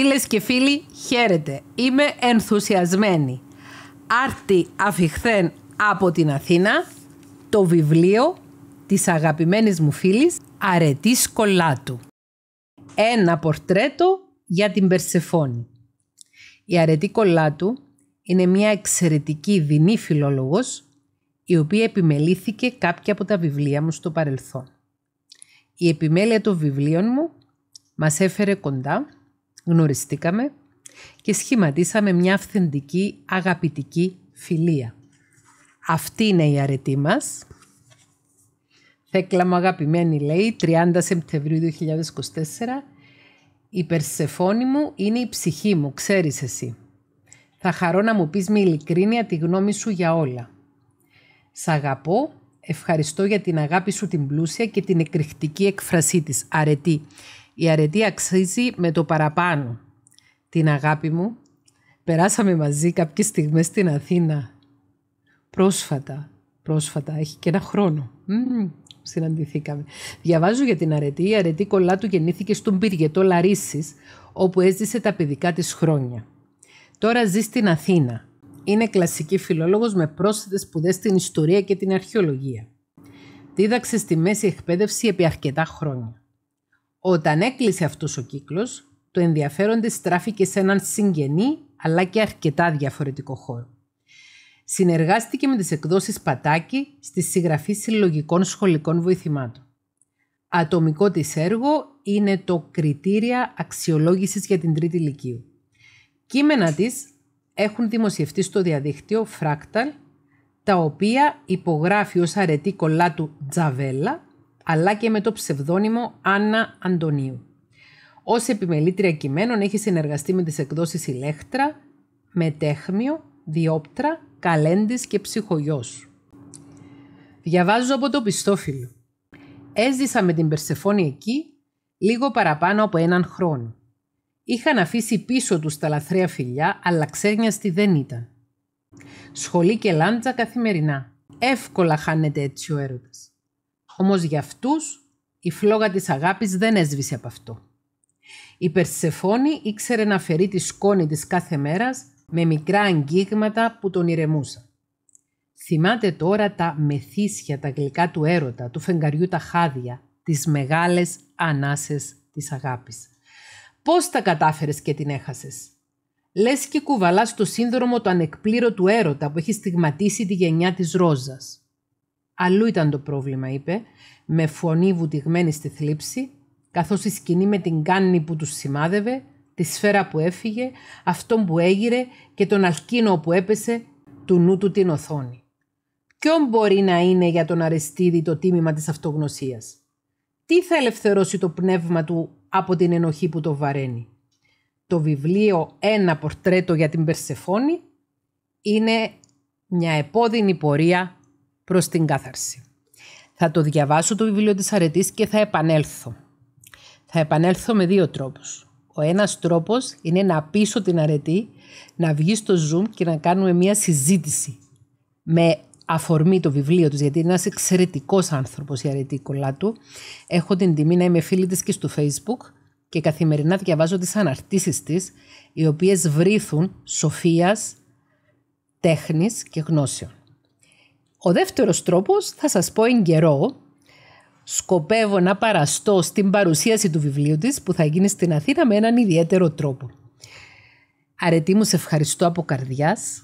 Φίλες και φίλοι, χαίρετε. Είμαι ενθουσιασμένη. Άρτη αφιχθέν από την Αθήνα, το βιβλίο της αγαπημένης μου φίλης Αρετής Κολάτου. Ένα πορτρέτο για την Περσεφόνη. Η Αρετή Κολάτου είναι μια εξαιρετική δεινή φιλόλογος, η οποία επιμελήθηκε κάποια από τα βιβλία μου στο παρελθόν. Η επιμέλεια των βιβλίων μου μας έφερε κοντά Γνωριστήκαμε και σχηματίσαμε μια αυθεντική αγαπητική φιλία. Αυτή είναι η αρετή μας. Θέκλα μου αγαπημένη λέει 30 Σεπτεμβρίου 2024 η Περσεφόνη μου είναι η ψυχή μου, ξέρεις εσύ. Θα χαρώ να μου πεις με ειλικρίνεια τη γνώμη σου για όλα. Σ' αγαπώ, ευχαριστώ για την αγάπη σου την πλούσια και την εκρηκτική εκφρασή της, αρετή. Η αρετή αξίζει με το παραπάνω. Την αγάπη μου, περάσαμε μαζί κάποιες στιγμές στην Αθήνα. Πρόσφατα, πρόσφατα, έχει και ένα χρόνο. συναντηθήκαμε. Διαβάζω για την αρετή. Η αρετή κολλά του γεννήθηκε στον Πυργετό Λαρίσης, όπου έζησε τα παιδικά της χρόνια. Τώρα ζει στην Αθήνα. Είναι κλασική φιλόλογος με πρόσθετες σπουδές στην ιστορία και την αρχαιολογία. Δίδαξε στη μέση εκπαίδευση επί αρκετά χρόνια. Όταν έκλεισε αυτός ο κύκλος, το ενδιαφέρον της στράφηκε σε έναν συγγενή αλλά και αρκετά διαφορετικό χώρο. Συνεργάστηκε με τις εκδόσεις Πατάκη στη συγγραφή συλλογικών σχολικών βοηθημάτων. Ατομικό της έργο είναι το «Κριτήρια αξιολόγησης για την τρίτη ηλικίου». Κείμενα της έχουν δημοσιευτεί στο διαδίκτυο Fractal, τα οποία υπογράφει ως αρετή κολλά του Τζαβέλα αλλά και με το ψευδόνυμο Άννα Αντωνίου. Ως επιμελήτρια κειμένων έχει συνεργαστεί με τις εκδόσεις «Ηλέχτρα», Μετέχμιο, Διόπτρα, Καλέντης και Ψυχογιός. Διαβάζω από το πιστόφιλο. Έζησα με την Περσεφόνη εκεί λίγο παραπάνω από έναν χρόνο. Είχαν αφήσει πίσω τους τα λαθρέα φιλιά, αλλά ξέγνιαστη δεν ήταν. Σχολή και λάντζα καθημερινά. Εύκολα χάνεται έτσι ο έρωτας. Όμως για αυτούς η φλόγα της αγάπης δεν έσβησε από αυτό. Η Περσεφόνη ήξερε να φέρει τη σκόνη της κάθε μέρας με μικρά αγγίγματα που τον ηρεμούσαν. Θυμάται τώρα τα μεθύσια, τα γλυκά του έρωτα, του φεγγαριού τα χάδια, τις μεγάλες ανάσες της αγάπης. Πώς τα κατάφερες και την έχασες. Λες και κουβαλάς το σύνδρομο του ανεκπλήρωτου έρωτα που έχει στιγματίσει τη γενιά της ρόζας. Αλλού ήταν το πρόβλημα, είπε, με φωνή βουτυγμένη στη θλίψη, καθώς η σκηνή με την κάννη που τους σημάδευε, τη σφαίρα που έφυγε, αυτόν που έγειρε και τον αλκίνο που έπεσε, του νου του την οθόνη. Ποιον μπορεί να είναι για τον Αρεστίδη το τίμημα της αυτογνωσίας. Τι θα ελευθερώσει το πνεύμα του από την ενοχή που το βαραίνει. Το βιβλίο «Ένα πορτρέτο για την Περσεφόνη» είναι μια επώδυνη πορεία προς την κάθαρση. Θα το διαβάσω το βιβλίο της αρετής και θα επανέλθω. Θα επανέλθω με δύο τρόπους. Ο ένας τρόπος είναι να πείσω την αρετή, να βγει στο Zoom και να κάνουμε μια συζήτηση με αφορμή το βιβλίο του, γιατί είναι ένας εξαιρετικός άνθρωπος η αρετή Κολάτου. Έχω την τιμή να είμαι φίλη της και στο Facebook και καθημερινά διαβάζω τις αναρτήσεις της, οι οποίες βρίθουν σοφίας, τέχνης και γνώσεων. Ο δεύτερος τρόπος θα σας πω εν καιρό. Σκοπεύω να παραστώ στην παρουσίαση του βιβλίου της που θα γίνει στην Αθήνα με έναν ιδιαίτερο τρόπο. Αρετή μου, σε ευχαριστώ από καρδιάς